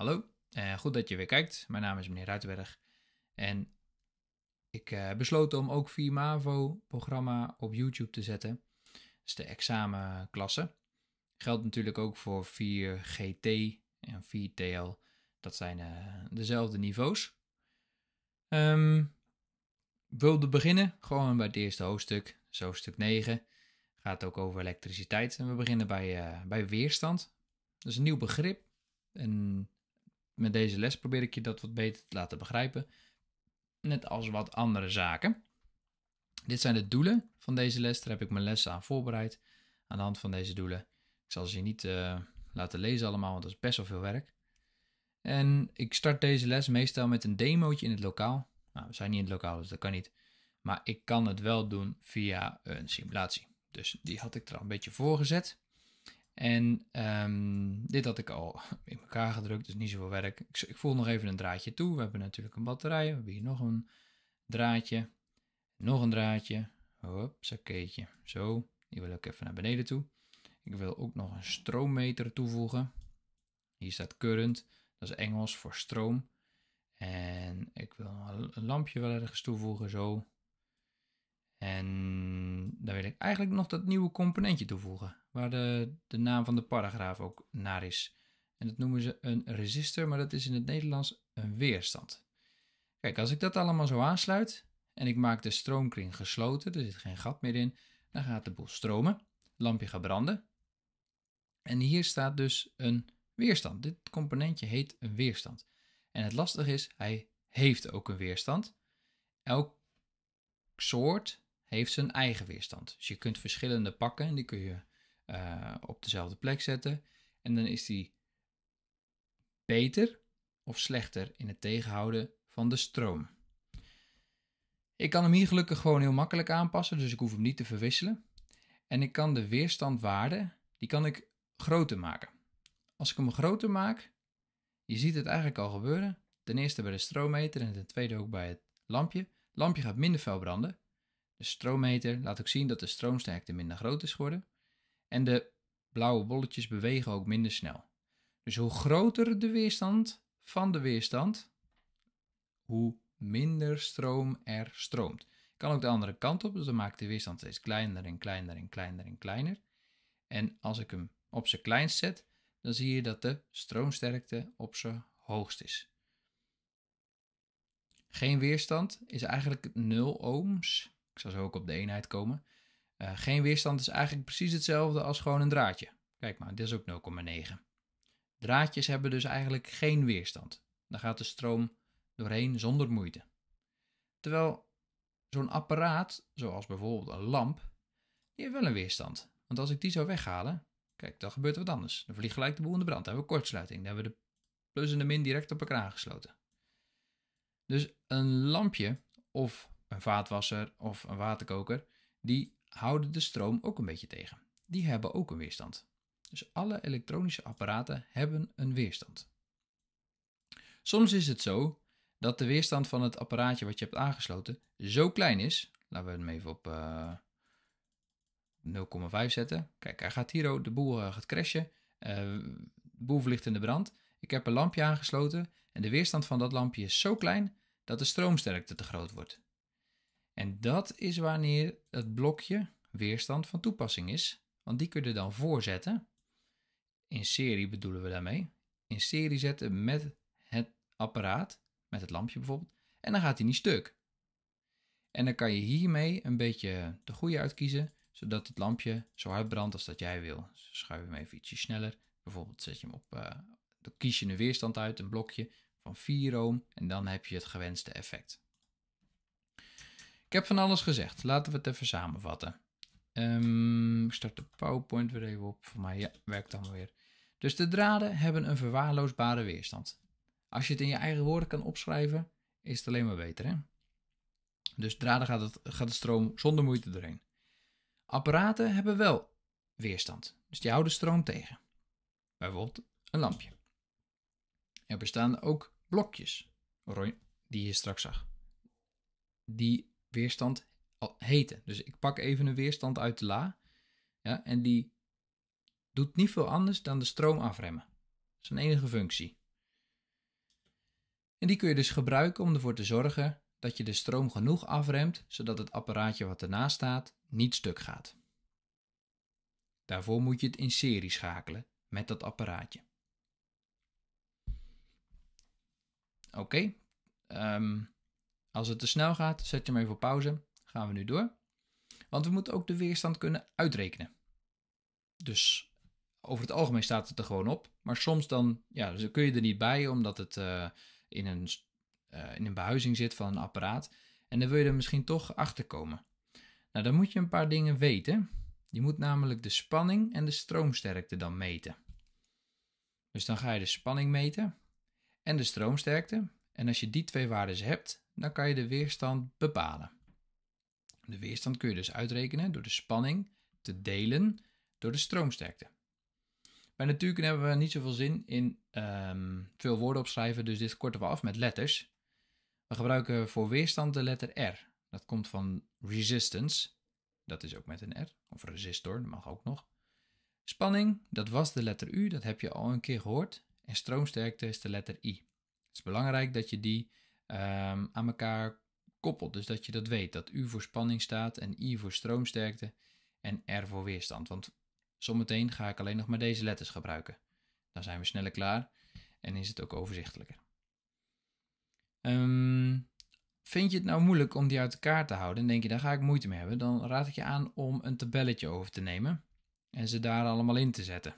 Hallo, eh, goed dat je weer kijkt. Mijn naam is meneer Ruitenberg en ik uh, eh, besloot om ook vier MAVO-programma op YouTube te zetten. Dat is de examenklasse. Geldt natuurlijk ook voor 4GT en 4TL. Dat zijn eh, dezelfde niveaus. Um, wilde beginnen gewoon bij het eerste hoofdstuk, dus hoofdstuk 9. Gaat ook over elektriciteit. En we beginnen bij, bij weerstand. Dat is een nieuw begrip met deze les probeer ik je dat wat beter te laten begrijpen. Net als wat andere zaken. Dit zijn de doelen van deze les. Daar heb ik mijn lessen aan voorbereid. Aan de hand van deze doelen. Ik zal ze je niet eh, laten lezen allemaal, want dat is best wel veel werk. En ik start deze les meestal met een demootje in het lokaal. Nou, we zijn niet in het lokaal, dus dat kan niet. Maar ik kan het wel doen via een simulatie. Dus die had ik er al een beetje voor gezet. En ehm, dit had ik al in elkaar gedrukt, dus niet zoveel werk. Ik, ik voel nog even een draadje toe. We hebben natuurlijk een batterij. We hebben hier nog een draadje. Nog een draadje. Hopsakeetje. Zo, die wil ik even naar beneden toe. Ik wil ook nog een stroommeter toevoegen. Hier staat current. Dat is Engels voor stroom. En ik wil een lampje wel ergens toevoegen, zo. En dan wil ik eigenlijk nog dat nieuwe componentje toevoegen, waar de, de naam van de paragraaf ook naar is. En dat noemen ze een resistor, maar dat is in het Nederlands een weerstand. Kijk, als ik dat allemaal zo aansluit en ik maak de stroomkring gesloten, er zit geen gat meer in, dan gaat de boel stromen, het lampje gaat branden. En hier staat dus een weerstand. Dit componentje heet een weerstand. En het lastige is, hij heeft ook een weerstand. Elk soort heeft zijn eigen weerstand. Dus je kunt verschillende pakken en die kun je eh, op dezelfde plek zetten. En dan is die beter of slechter in het tegenhouden van de stroom. Ik kan hem hier gelukkig gewoon heel makkelijk aanpassen, dus ik hoef hem niet te verwisselen. En ik kan de weerstandwaarde, die kan ik groter maken. Als ik hem groter maak, je ziet het eigenlijk al gebeuren. Ten eerste bij de stroommeter en ten tweede ook bij het lampje. Het lampje gaat minder fel branden. De stroommeter laat ook zien dat de stroomsterkte minder groot is geworden. En de blauwe bolletjes bewegen ook minder snel. Dus hoe groter de weerstand van de weerstand, hoe minder stroom er stroomt. Kan ook de andere kant op, dus dan maakt de weerstand steeds kleiner en kleiner en kleiner en kleiner. En als ik hem op zijn kleinst zet, dan zie je dat de stroomsterkte op zijn hoogst is. Geen weerstand is eigenlijk 0 ohms. Ik zal zo ook op de eenheid komen. Eh, geen weerstand is eigenlijk precies hetzelfde als gewoon een draadje. Kijk maar, dit is ook 0,9. Draadjes hebben dus eigenlijk geen weerstand. Dan gaat de stroom doorheen zonder moeite. Terwijl zo'n apparaat, zoals bijvoorbeeld een lamp, die heeft wel een weerstand. Want als ik die zou weghalen, kijk, dan gebeurt er wat anders. Dan vliegt gelijk de boel in de brand. Dan hebben we kortsluiting. Dan hebben we de plus en de min direct op elkaar aangesloten. Dus een lampje of een vaatwasser of een waterkoker, die houden de stroom ook een beetje tegen. Die hebben ook een weerstand. Dus alle elektronische apparaten hebben een weerstand. Soms is het zo dat de weerstand van het apparaatje wat je hebt aangesloten zo klein is. Laten we hem even op uh, eh, 0,5 zetten. Kijk, hij gaat hier, oh, de boel eh, gaat crashen. Eh, de boel vliegt in de brand. Ik heb een lampje aangesloten en de weerstand van dat lampje is zo klein dat de stroomsterkte te groot wordt. En dat is wanneer het blokje weerstand van toepassing is, want die kun je dan voorzetten. In serie bedoelen we daarmee. In serie zetten met het apparaat, met het lampje bijvoorbeeld, en dan gaat hij niet stuk. En dan kan je hiermee een beetje de goede uitkiezen, zodat het lampje zo hard brandt als dat jij wil. Dus schuif hem even ietsje sneller. Bijvoorbeeld zet je hem op, eh, dan kies je een weerstand uit, een blokje van 4 ohm, en dan heb je het gewenste effect. Ik heb van alles gezegd. Laten we het even samenvatten. Ehm, ik start de PowerPoint weer even op. Voor mij ja, werkt dan weer. Dus de draden hebben een verwaarloosbare weerstand. Als je het in je eigen woorden kan opschrijven, is het alleen maar beter. Hè? Dus draden gaat, het, gaat de stroom zonder moeite doorheen. Apparaten hebben wel weerstand. Dus die houden stroom tegen. Bijvoorbeeld een lampje. Er bestaan ook blokjes, die je straks zag. Die weerstand heten. Dus ik pak even een weerstand uit de la. Ja, en die doet niet veel anders dan de stroom afremmen. Dat is een enige functie. En die kun je dus gebruiken om ervoor te zorgen dat je de stroom genoeg afremt, zodat het apparaatje wat ernaast staat niet stuk gaat. Daarvoor moet je het in serie schakelen met dat apparaatje. Oké, ehm, als het te snel gaat, zet je hem even op pauze. Gaan we nu door. Want we moeten ook de weerstand kunnen uitrekenen. Dus over het algemeen staat het er gewoon op. Maar soms dan, ja, dus kun je er niet bij omdat het eh, in, een, eh, in een behuizing zit van een apparaat. En dan wil je er misschien toch achter komen. Nou, dan moet je een paar dingen weten. Je moet namelijk de spanning en de stroomsterkte dan meten. Dus dan ga je de spanning meten en de stroomsterkte. En als je die twee waarden dus hebt, dan kan je de weerstand bepalen. De weerstand kun je dus uitrekenen door de spanning te delen door de stroomsterkte. Bij natuurkunde hebben we niet zoveel zin in ehm, veel woorden opschrijven, dus dit korten we af met letters. We gebruiken voor weerstand de letter R. Dat komt van resistance, dat is ook met een R, of resistor, dat mag ook nog. Spanning, dat was de letter U, dat heb je al een keer gehoord. En stroomsterkte is de letter I. Het is belangrijk dat je die ehm, aan elkaar koppelt. Dus dat je dat weet. Dat U voor spanning staat en I voor stroomsterkte en R voor weerstand. Want zometeen ga ik alleen nog maar deze letters gebruiken. Dan zijn we sneller klaar en is het ook overzichtelijker. Ehm, vind je het nou moeilijk om die uit elkaar te houden en denk je daar ga ik moeite mee hebben, dan raad ik je aan om een tabelletje over te nemen en ze daar allemaal in te zetten.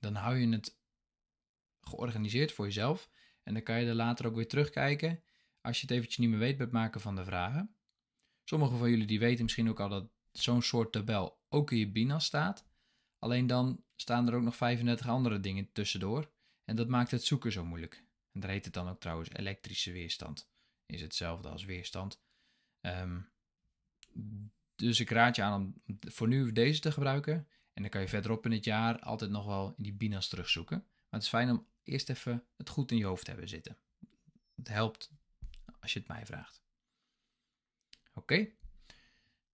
Dan hou je het georganiseerd voor jezelf. En dan kan je er later ook weer terugkijken als je het eventjes niet meer weet bij het maken van de vragen. Sommigen van jullie die weten misschien ook al dat zo'n soort tabel ook in je BINAS staat. Alleen dan staan er ook nog 35 andere dingen tussendoor. En dat maakt het zoeken zo moeilijk. En daar heet het dan ook trouwens elektrische weerstand. Is hetzelfde als weerstand. Ehm, dus ik raad je aan om voor nu deze te gebruiken. En dan kan je verderop in het jaar altijd nog wel in die BINAS terugzoeken. Maar het is fijn om eerst even het goed in je hoofd hebben zitten. Het helpt als je het mij vraagt. Oké.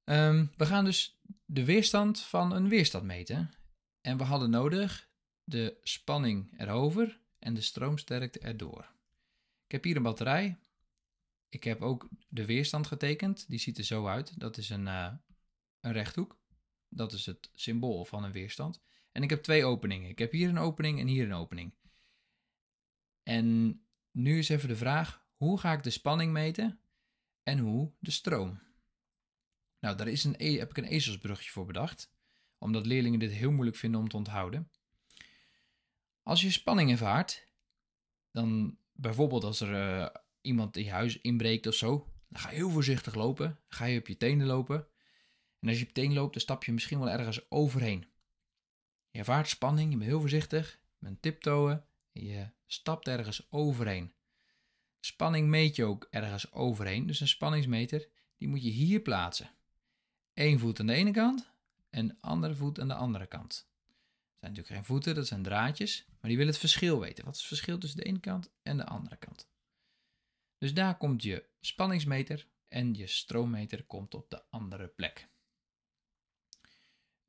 Ehm, we gaan dus de weerstand van een weerstand meten. En we hadden nodig de spanning erover en de stroomsterkte erdoor. Ik heb hier een batterij. Ik heb ook de weerstand getekend. Die ziet er zo uit. Dat is een, eh, een rechthoek. Dat is het symbool van een weerstand. En ik heb twee openingen. Ik heb hier een opening en hier een opening. En nu is even de vraag: hoe ga ik de spanning meten en hoe de stroom? Nou, daar is een, e-, heb ik een ezelsbrugje voor bedacht, omdat leerlingen dit heel moeilijk vinden om te onthouden. Als je spanning ervaart, dan bijvoorbeeld als er eh, iemand in je huis inbreekt of zo, dan ga je heel voorzichtig lopen, ga je op je tenen lopen. En als je op je tenen loopt, dan stap je misschien wel ergens overheen. Je ervaart spanning, je bent heel voorzichtig, met bent tiptoeën, je stapt ergens overheen. Spanning meet je ook ergens overheen, dus een spanningsmeter die moet je hier plaatsen. Eén voet aan de ene kant en andere voet aan de andere kant. Dat zijn natuurlijk geen voeten, dat zijn draadjes, maar die wil het verschil weten. Wat is het verschil tussen de ene kant en de andere kant? Dus daar komt je spanningsmeter en je stroommeter komt op de andere plek.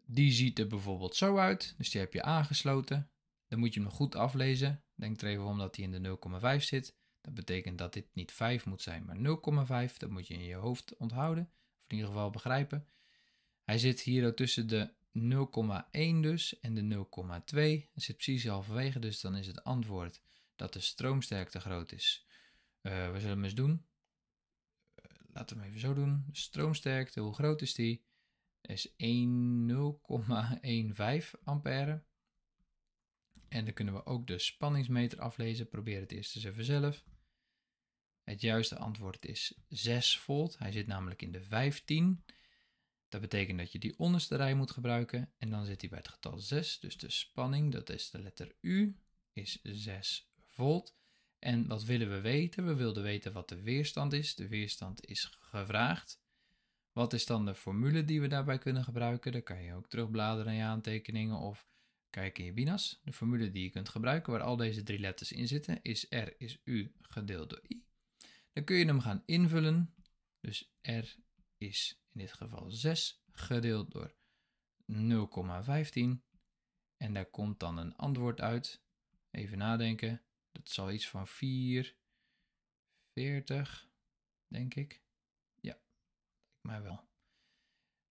Die ziet er bijvoorbeeld zo uit, dus die heb je aangesloten. Dan moet je hem goed aflezen. Denk er even om dat hij in de 0,5 zit. Dat betekent dat dit niet 5 moet zijn, maar 0,5. Dat moet je in je hoofd onthouden. Of in ieder geval begrijpen. Hij zit hier tussen de 0,1 dus en de 0,2. Dat zit precies halverwege, dus dan is het antwoord dat de stroomsterkte groot is. Eh, we zullen hem eens doen. Uh, laten we hem even zo doen. Stroomsterkte, hoe groot is die? Is 1,15 ampère. En dan kunnen we ook de spanningsmeter aflezen. Probeer het eerst eens even zelf. Het juiste antwoord is 6 volt. Hij zit namelijk in de 15. Dat betekent dat je die onderste rij moet gebruiken. En dan zit hij bij het getal 6. Dus de spanning, dat is de letter U, is 6 volt. En wat willen we weten? We wilden weten wat de weerstand is. De weerstand is gevraagd. Wat is dan de formule die we daarbij kunnen gebruiken? Daar kan je ook terugbladeren in je aantekeningen of Kijk in je binas. De formule die je kunt gebruiken waar al deze drie letters in zitten is R is U gedeeld door I. Dan kun je hem gaan invullen. Dus R is in dit geval 6 gedeeld door 0,15. En daar komt dan een antwoord uit. Even nadenken. Dat zal iets van 4, 40, denk ik. Ja, maar wel.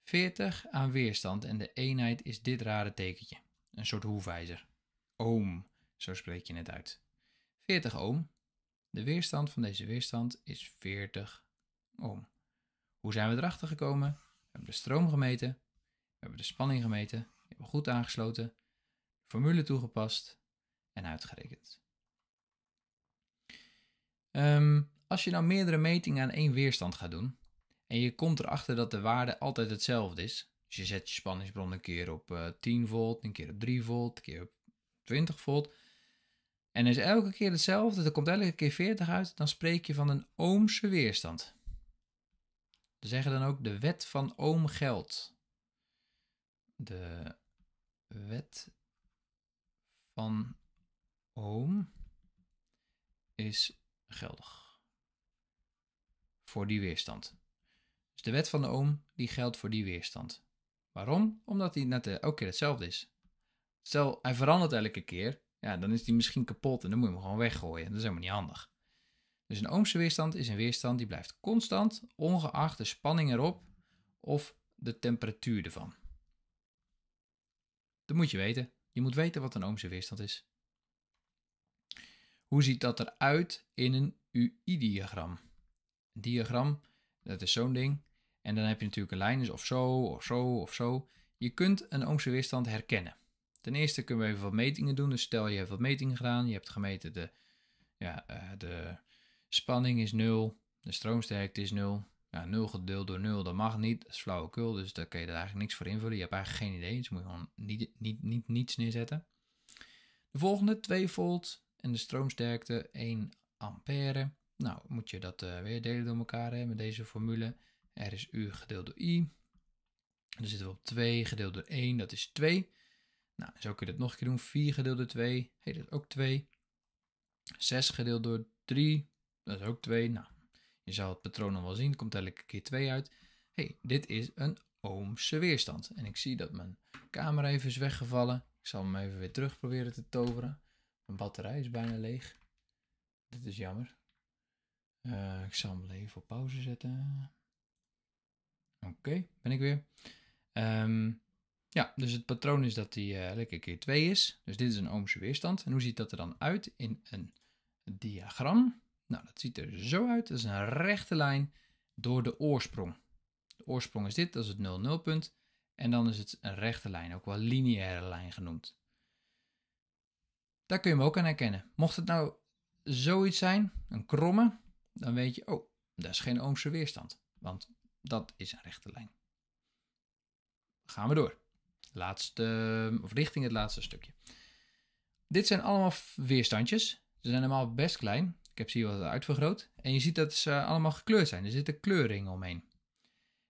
40 aan weerstand en de eenheid is dit rare tekentje. Een soort hoefijzer. Ohm, zo spreek je het uit. 40 ohm. De weerstand van deze weerstand is 40 ohm. Hoe zijn we erachter gekomen? We hebben de stroom gemeten. We hebben de spanning gemeten. We hebben goed aangesloten. Formule toegepast en uitgerekend. Ehm, als je nou meerdere metingen aan één weerstand gaat doen en je komt erachter dat de waarde altijd hetzelfde is, dus je zet je spanningsbron een keer op uh, eh, 10 volt, een keer op 3 volt, een keer op 20 volt. En is elke keer hetzelfde, er komt elke keer 40 uit, dan spreek je van een oomse weerstand. Ze zeggen dan ook de wet van ohm geldt. De wet van ohm is geldig voor die weerstand. Dus de wet van de ohm die geldt voor die weerstand. Waarom? Omdat hij net eh, elke keer hetzelfde is. Stel, hij verandert elke keer. Ja, dan is hij misschien kapot en dan moet je hem gewoon weggooien. Dat is helemaal niet handig. Dus een oomse weerstand is een weerstand die blijft constant, ongeacht de spanning erop of de temperatuur ervan. Dat moet je weten. Je moet weten wat een oomse weerstand is. Hoe ziet dat eruit in een UI-diagram? Een diagram, dat is zo'n ding. En dan heb je natuurlijk een lijn, dus of zo, of zo, of zo. Je kunt een Ohmse weerstand herkennen. Ten eerste kunnen we even wat metingen doen. Dus stel je hebt wat metingen gedaan. Je hebt gemeten de, ja, eh, de spanning is 0. De stroomsterkte is 0. Ja, 0 gedeeld door 0, dat mag niet. Dat is flauwekul, dus daar kun je er eigenlijk niks voor invullen. Je hebt eigenlijk geen idee, dus moet je gewoon niet, niet, niet, niets neerzetten. De volgende, 2 volt en de stroomsterkte 1 ampère. Nou, moet je dat eh, weer delen door elkaar hè, met deze formule. R is U gedeeld door I. Dan zitten we op 2 gedeeld door 1, dat is 2. Nou, zo kun je dat nog een keer doen. 4 gedeeld door 2, hey, dat is ook 2. 6 gedeeld door 3, dat is ook 2. Nou, je zal het patroon al wel zien, komt elke keer 2 uit. hey, dit is een ohmse weerstand. En ik zie dat mijn camera even is weggevallen. Ik zal hem even weer terug proberen te toveren. Mijn batterij is bijna leeg. Dit is jammer. Uh, ik zal hem even op pauze zetten. Oké, ben ik weer. Ehm, ja, dus het patroon is dat die uh, lekker keer 2 is. Dus dit is een ohmse weerstand. En hoe ziet dat er dan uit in een diagram? Nou, dat ziet er zo uit. Dat is een rechte lijn door de oorsprong. De oorsprong is dit, dat is het 0,0 punt. En dan is het een rechte lijn, ook wel lineaire lijn genoemd. Daar kun je hem ook aan herkennen. Mocht het nou zoiets zijn, een kromme, dan weet je, oh, dat is geen ohmse weerstand. Want dat is een rechte lijn. Gaan we door. Laatste, of richting het laatste stukje. Dit zijn allemaal weerstandjes. Ze zijn allemaal best klein. Ik heb ze hier wat uitvergroot. En je ziet dat ze allemaal gekleurd zijn. Er zitten kleuringen omheen.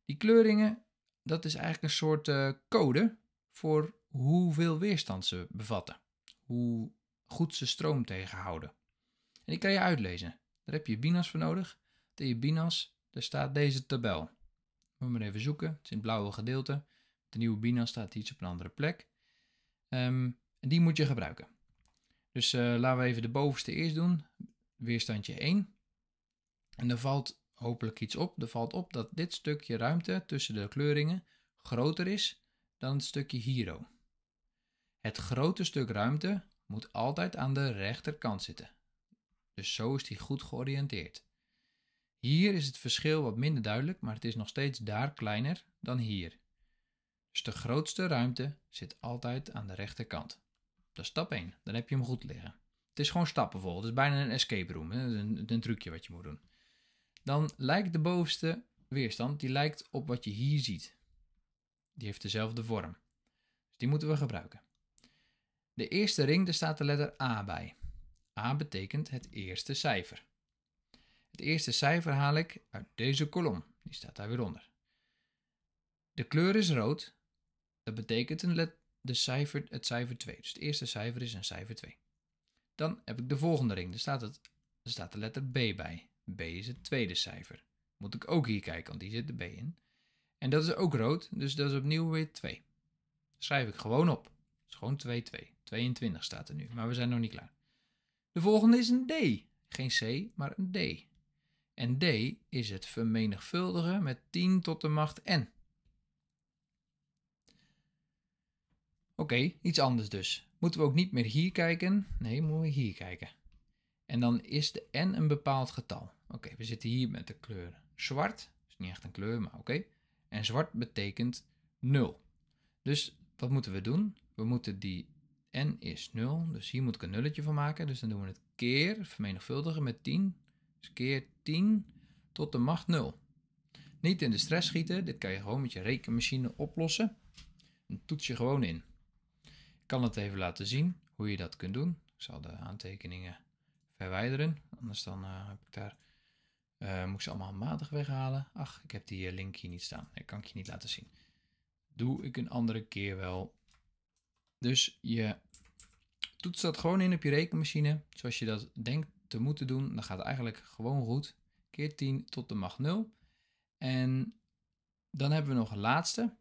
Die kleuringen, dat is eigenlijk een soort eh, code voor hoeveel weerstand ze bevatten. Hoe goed ze stroom tegenhouden. En die kan je uitlezen. Daar heb je BINAS voor nodig. In je BINAS, daar staat deze tabel. Moet maar even zoeken. Het is in het blauwe gedeelte. De nieuwe Bina staat iets op een andere plek. Ehm, die moet je gebruiken. Dus eh, laten we even de bovenste eerst doen. Weerstandje 1. En er valt hopelijk iets op. Er valt op dat dit stukje ruimte tussen de kleuringen groter is dan het stukje hiero. Het grote stuk ruimte moet altijd aan de rechterkant zitten. Dus zo is die goed georiënteerd. Hier is het verschil wat minder duidelijk, maar het is nog steeds daar kleiner dan hier. Dus de grootste ruimte zit altijd aan de rechterkant. Dat is stap 1, dan heb je hem goed liggen. Het is gewoon stappenvol, het is bijna een escape room, Een, een trucje wat je moet doen. Dan lijkt de bovenste weerstand, die lijkt op wat je hier ziet. Die heeft dezelfde vorm. Dus die moeten we gebruiken. De eerste ring, daar staat de letter A bij. A betekent het eerste cijfer. Het eerste cijfer haal ik uit deze kolom, die staat daar weer onder. De kleur is rood, dat betekent een de cijfer, het cijfer 2. Dus het eerste cijfer is een cijfer 2. Dan heb ik de volgende ring, daar staat, het, daar staat de letter B bij. B is het tweede cijfer. Moet ik ook hier kijken, want die zit de B in. En dat is ook rood, dus dat is opnieuw weer 2. Schrijf ik gewoon op. Het is gewoon 2, 2. 22 staat er nu, maar we zijn nog niet klaar. De volgende is een D. Geen C, maar een D. En d is het vermenigvuldigen met 10 tot de macht n. Oké, iets anders dus. Moeten we ook niet meer hier kijken? Nee, moeten we hier kijken. En dan is de n een bepaald getal. Oké, we zitten hier met de kleur zwart. is niet echt een kleur, maar oké. En zwart betekent 0. Dus wat moeten we doen? We moeten die n is 0, dus hier moet ik een nulletje van maken. Dus dan doen we het keer vermenigvuldigen met 10 dus keer 10 tot de macht 0. Niet in de stress schieten, dit kan je gewoon met je rekenmachine oplossen. Dan toets je gewoon in. Ik kan het even laten zien hoe je dat kunt doen. Ik zal de aantekeningen verwijderen, anders dan eh, heb ik daar... Uh, moet ik ze allemaal matig weghalen? Ach, ik heb die eh, link hier niet staan. Nee, kan ik je niet laten zien. Doe ik een andere keer wel. Dus je toets dat gewoon in op je rekenmachine, zoals je dat denkt te moeten doen. dan gaat eigenlijk gewoon goed. Keer 10 tot de macht 0. En dan hebben we nog een laatste.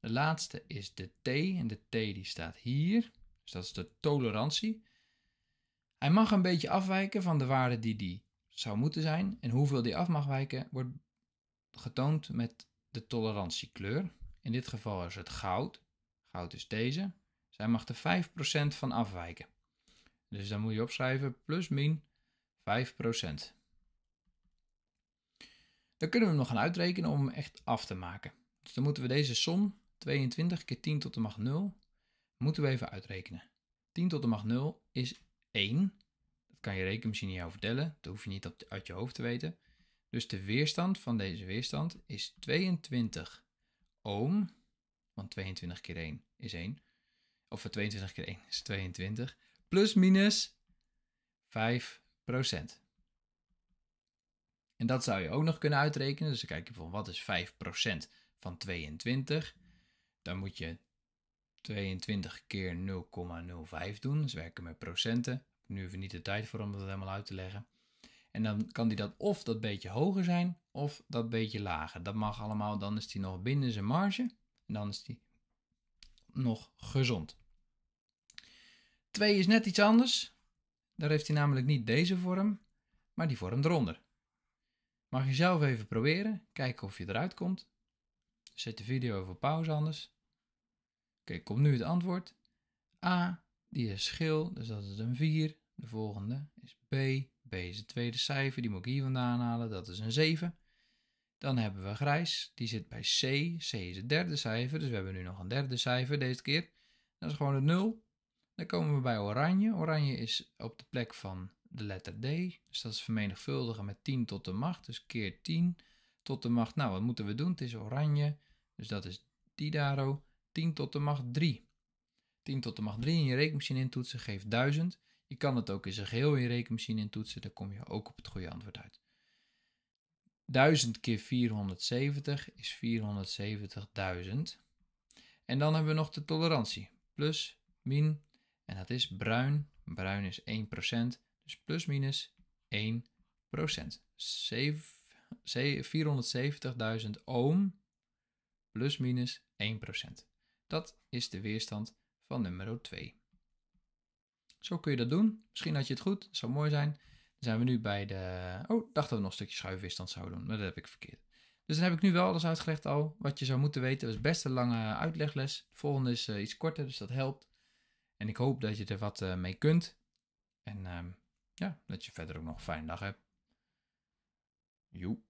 De laatste is de T. En de T die staat hier. Dus dat is de tolerantie. Hij mag een beetje afwijken van de waarde die die zou moeten zijn. En hoeveel die af mag wijken wordt getoond met de tolerantiekleur. In dit geval is het goud. Goud is deze. Zij mag er 5% van afwijken. Dus dan moet je opschrijven plus min 5%. Dan kunnen we hem nog gaan uitrekenen om hem echt af te maken. Dus dan moeten we deze som, 22 keer 10 tot de macht 0, moeten we even uitrekenen. 10 tot de macht 0 is 1. Dat kan je rekenmachine jou vertellen, dat hoef je niet uit je hoofd te weten. Dus de weerstand van deze weerstand is 22 ohm, want 22 keer 1 is 1. Of 22 eh, keer 1 is 22, plus minus 5 en dat zou je ook nog kunnen uitrekenen. Dus dan kijk je van wat is 5% van 22. Dan moet je 22 keer 0,05 doen. Dus werken met procenten. Nu even niet de tijd voor om dat helemaal uit te leggen. En dan kan die dat of dat beetje hoger zijn of dat beetje lager. Dat mag allemaal, dan is die nog binnen zijn marge. En dan is die nog gezond. 2 is net iets anders. Daar heeft hij namelijk niet deze vorm, maar die vorm eronder. Mag je zelf even proberen, kijken of je eruit komt. Zet de video even pauze anders. Oké, komt nu het antwoord. A, die is schil, dus dat is een 4. De volgende is B. B is het tweede cijfer, die moet ik hier vandaan halen, dat is een 7. Dan hebben we grijs, die zit bij C. C is het derde cijfer, dus we hebben nu nog een derde cijfer deze keer. Dat is gewoon een 0. Dan komen we bij oranje. Oranje is op de plek van de letter D. Dus dat is vermenigvuldigen met 10 tot de macht. Dus keer 10 tot de macht. Nou, wat moeten we doen? Het is oranje. Dus dat is daro. 10 tot de macht 3. 10 tot de macht 3 in je rekenmachine intoetsen geeft 1000. Je kan het ook in zijn geheel in je rekenmachine intoetsen. Dan kom je ook op het goede antwoord uit. 1000 keer 470 is 470.000. En dan hebben we nog de tolerantie. Plus, min, en dat is bruin. Bruin is 1%, dus plus minus 1%. 470.000 ohm plus minus 1%. Dat is de weerstand van nummer 2. Zo kun je dat doen. Misschien had je het goed, dat zou mooi zijn. Dan zijn we nu bij de... Oh, dacht dat we nog een stukje schuifweerstand zouden doen, maar dat heb ik verkeerd. Dus dan heb ik nu wel alles uitgelegd al, wat je zou moeten weten. Dat is best een lange uitlegles. De volgende is eh, iets korter, dus dat helpt. En ik hoop dat je er wat eh, mee kunt. En ehm, ja, dat je verder ook nog een fijne dag hebt. Joep.